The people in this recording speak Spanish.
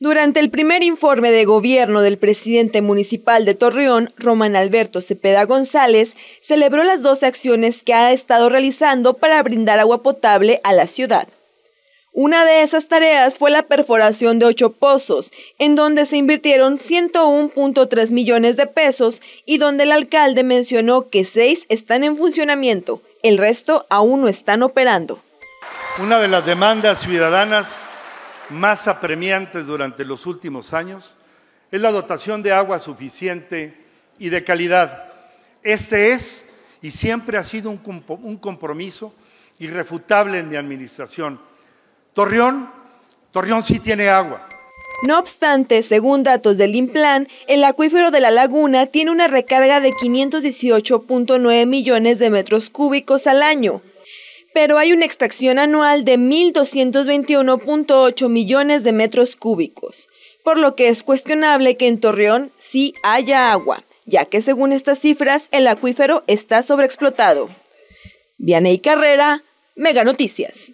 Durante el primer informe de gobierno del presidente municipal de Torreón, Román Alberto Cepeda González, celebró las dos acciones que ha estado realizando para brindar agua potable a la ciudad. Una de esas tareas fue la perforación de ocho pozos, en donde se invirtieron 101.3 millones de pesos y donde el alcalde mencionó que seis están en funcionamiento, el resto aún no están operando. Una de las demandas ciudadanas más apremiantes durante los últimos años es la dotación de agua suficiente y de calidad. Este es y siempre ha sido un compromiso irrefutable en mi administración. Torreón, Torreón sí tiene agua. No obstante, según datos del IMPLAN, el acuífero de la laguna tiene una recarga de 518.9 millones de metros cúbicos al año, pero hay una extracción anual de 1.221.8 millones de metros cúbicos, por lo que es cuestionable que en Torreón sí haya agua, ya que según estas cifras el acuífero está sobreexplotado. Vianey Carrera, Mega Noticias.